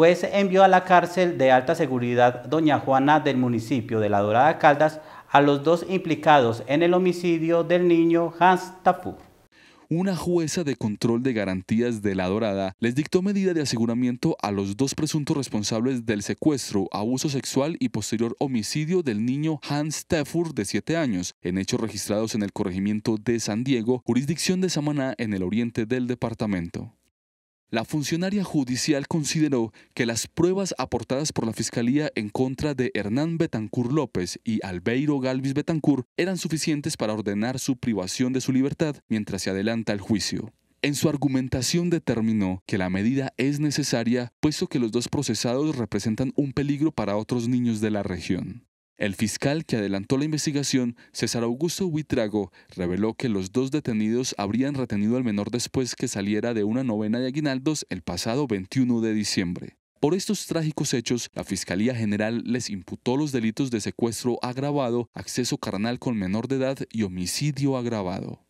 Juez envió a la cárcel de alta seguridad Doña Juana del municipio de La Dorada Caldas a los dos implicados en el homicidio del niño Hans Tafur una jueza de control de garantías de La Dorada les dictó medida de aseguramiento a los dos presuntos responsables del secuestro, abuso sexual y posterior homicidio del niño Hans Tefur de siete años, en hechos registrados en el corregimiento de San Diego, jurisdicción de Samaná en el oriente del departamento. La funcionaria judicial consideró que las pruebas aportadas por la Fiscalía en contra de Hernán Betancur López y Albeiro Galvis Betancur eran suficientes para ordenar su privación de su libertad mientras se adelanta el juicio. En su argumentación determinó que la medida es necesaria puesto que los dos procesados representan un peligro para otros niños de la región. El fiscal que adelantó la investigación, César Augusto Huitrago, reveló que los dos detenidos habrían retenido al menor después que saliera de una novena de aguinaldos el pasado 21 de diciembre. Por estos trágicos hechos, la Fiscalía General les imputó los delitos de secuestro agravado, acceso carnal con menor de edad y homicidio agravado.